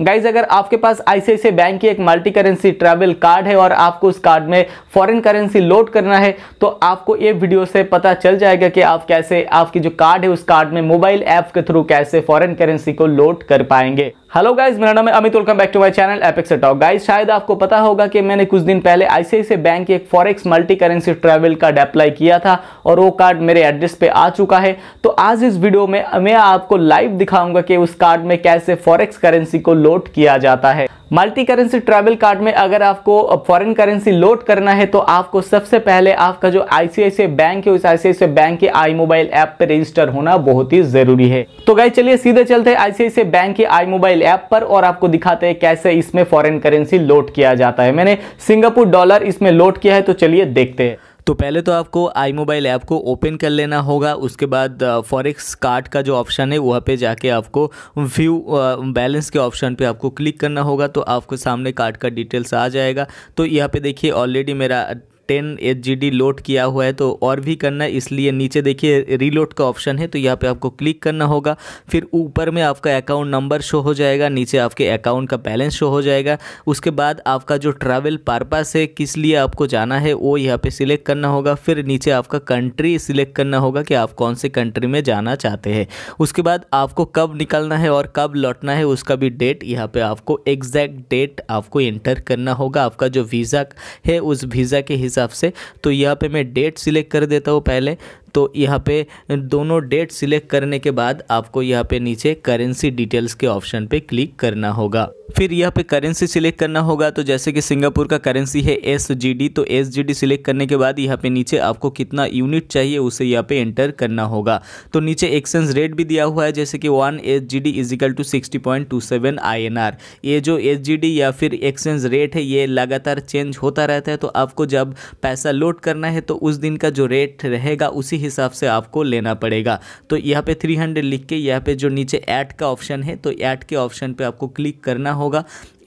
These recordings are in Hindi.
गाइज अगर आपके पास आईसीआईसी बैंक की एक मल्टी करेंसी ट्रैवल कार्ड है और आपको उस कार्ड में फॉरेन करेंसी लोड करना है तो आपको ये वीडियो से पता चल जाएगा कि आप कैसे आपकी जो कार्ड है उस कार्ड में मोबाइल ऐप के थ्रू कैसे फॉरेन करेंसी को लोड कर पाएंगे हेलो गाइज मेरा नाम है Amit welcome back to my channel Apex Talk guys शायद आपको पता होगा कि मैंने कुछ दिन पहले आईसीआईसी बैंक की एक forex multi currency travel card apply किया था और वो कार्ड मेरे एड्रेस पे आ चुका है तो आज इस वीडियो में मैं आपको लाइव दिखाऊंगा कि उस कार्ड में कैसे फॉरेक्स करेंसी को लोड किया जाता है मल्टी करेंसी ट्रैवल कार्ड में अगर आपको फॉरेन करेंसी लोड करना है तो आपको सबसे पहले आपका जो आईसीआईसीआई बैंक है उस आईसीआईसीआई बैंक के आई मोबाइल ऐप पर रजिस्टर होना बहुत ही जरूरी है तो गाय चलिए सीधे चलते हैं आईसीआईसीआई बैंक के आई मोबाइल ऐप पर और आपको दिखाते हैं कैसे इसमें फॉरन करेंसी लोड किया जाता है मैंने सिंगापुर डॉलर इसमें लोड किया है तो चलिए देखते हैं तो पहले तो आपको आई मोबाइल ऐप को ओपन कर लेना होगा उसके बाद फॉरेक्स uh, कार्ड का जो ऑप्शन है वहाँ पे जाके आपको व्यू बैलेंस uh, के ऑप्शन पे आपको क्लिक करना होगा तो आपको सामने कार्ड का डिटेल्स आ जाएगा तो यहाँ पे देखिए ऑलरेडी मेरा टेन एच लोड किया हुआ है तो और भी करना है इसलिए नीचे देखिए रीलोड का ऑप्शन है तो यहाँ पे आपको क्लिक करना होगा फिर ऊपर में आपका अकाउंट नंबर शो हो जाएगा नीचे आपके अकाउंट का बैलेंस शो हो जाएगा उसके बाद आपका जो ट्रैवल पर्पस है किस लिए आपको जाना है वो यहाँ पे सिलेक्ट करना होगा फिर नीचे आपका कंट्री सिलेक्ट करना होगा कि आप कौन से कंट्री में जाना चाहते हैं उसके बाद आपको कब निकलना है और कब लौटना है उसका भी डेट यहाँ पर आपको एग्जैक्ट डेट आपको एंटर करना होगा आपका जो वीज़ा है उस वीज़ा के हिसाब हिसाब से तो यहाँ पे मैं डेट सिलेक्ट कर देता हूँ पहले तो यहाँ पे दोनों डेट सिलेक्ट करने के बाद आपको यहाँ पे नीचे करेंसी डिटेल्स के ऑप्शन पे क्लिक करना होगा फिर यहाँ पे करेंसी सिलेक्ट करना होगा तो जैसे कि सिंगापुर का करेंसी है एस जी डी तो एस जी डी सिलेक्ट करने के बाद यहाँ पे नीचे आपको कितना यूनिट चाहिए उसे यहाँ पे एंटर करना होगा तो नीचे एक्सचेंज रेट भी दिया हुआ है जैसे कि one S G D is equal to sixty point two seven I N R ये जो एस जी डी या फिर एक्सचेंज रेट है ये लगातार चेंज होता रहता है तो आपको जब पैसा लोड करना है तो उस दिन का जो रेट रहेगा उसी हिसाब से आपको लेना पड़ेगा तो यहाँ पे 300 लिख के यहाँ पे जो नीचे ऐड का ऑप्शन है तो ऐड के ऑप्शन पे आपको क्लिक करना होगा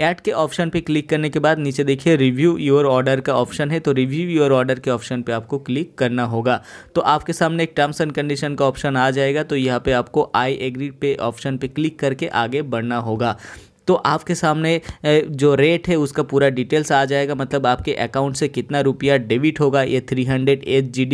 ऐड के ऑप्शन पे क्लिक करने के बाद नीचे देखिए रिव्यू योर ऑर्डर का ऑप्शन है तो रिव्यू योर ऑर्डर के ऑप्शन पे आपको क्लिक करना होगा तो आपके सामने एक टर्म्स एंड कंडीशन का ऑप्शन आ जाएगा तो यहाँ पे आपको आई एग्री पे ऑप्शन पे क्लिक करके आगे बढ़ना होगा तो आपके सामने जो रेट है उसका पूरा डिटेल्स आ जाएगा मतलब आपके अकाउंट से कितना रुपया डेबिट होगा ये थ्री हंड्रेड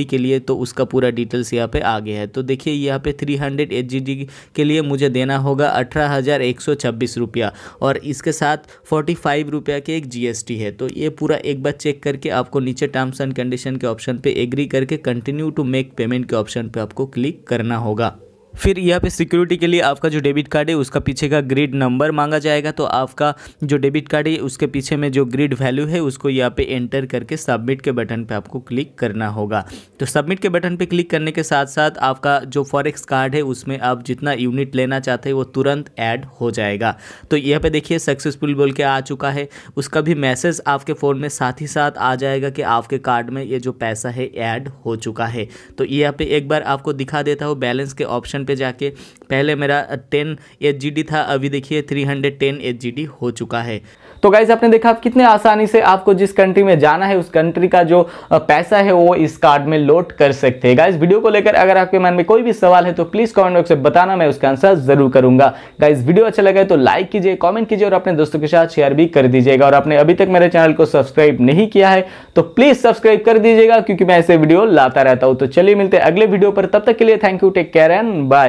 के लिए तो उसका पूरा डिटेल्स यहाँ पे आ गया है तो देखिए यहाँ पे थ्री हंड्रेड के लिए मुझे देना होगा अठारह रुपया और इसके साथ फोर्टी फाइव रुपया के एक जीएसटी है तो ये पूरा एक बार चेक करके आपको नीचे टर्म्स एंड कंडीशन के ऑप्शन पे एग्री करके कंटिन्यू टू मेक पेमेंट के ऑप्शन पे आपको क्लिक करना होगा फिर यहाँ पे सिक्योरिटी के लिए आपका जो डेबिट कार्ड है उसका पीछे का ग्रिड नंबर मांगा जाएगा तो आपका जो डेबिट कार्ड है उसके पीछे में जो ग्रिड वैल्यू है उसको यहाँ पे एंटर करके सबमिट के बटन पे आपको क्लिक करना होगा तो सबमिट के बटन पे क्लिक करने के साथ साथ आपका जो फॉरेक्स कार्ड है उसमें आप जितना यूनिट लेना चाहते हैं वो तुरंत ऐड हो जाएगा तो यहाँ पर देखिए सक्सेसफुल बोल के आ चुका है उसका भी मैसेज आपके फ़ोन में साथ ही साथ आ जाएगा कि आपके कार्ड में ये जो पैसा है ऐड हो चुका है तो यहाँ पर एक बार आपको दिखा देता हूँ बैलेंस के ऑप्शन पे जाके पहले मेरा टेन एच था अभी देखिए थ्री हंड्रेड टेन एच हो चुका है तो गाइज आपने देखा कितने आसानी से आपको जिस कंट्री में जाना है उस कंट्री का जो पैसा है वो इस कार्ड में लोड कर सकते हैं गाइज वीडियो को लेकर अगर आपके मन में कोई भी सवाल है तो प्लीज़ कमेंट बॉक्स में बताना मैं उसका आंसर जरूर करूंगा गाइज वीडियो अच्छा लगा तो लाइक कीजिए कॉमेंट कीजिए और अपने दोस्तों के साथ शेयर भी कर दीजिएगा और आपने अभी तक मेरे चैनल को सब्सक्राइब नहीं किया है तो प्लीज़ सब्सक्राइब कर दीजिएगा क्योंकि मैं ऐसे वीडियो लाता रहता हूँ तो चलिए मिलते अगले वीडियो पर तब तक के लिए thank you take care and bye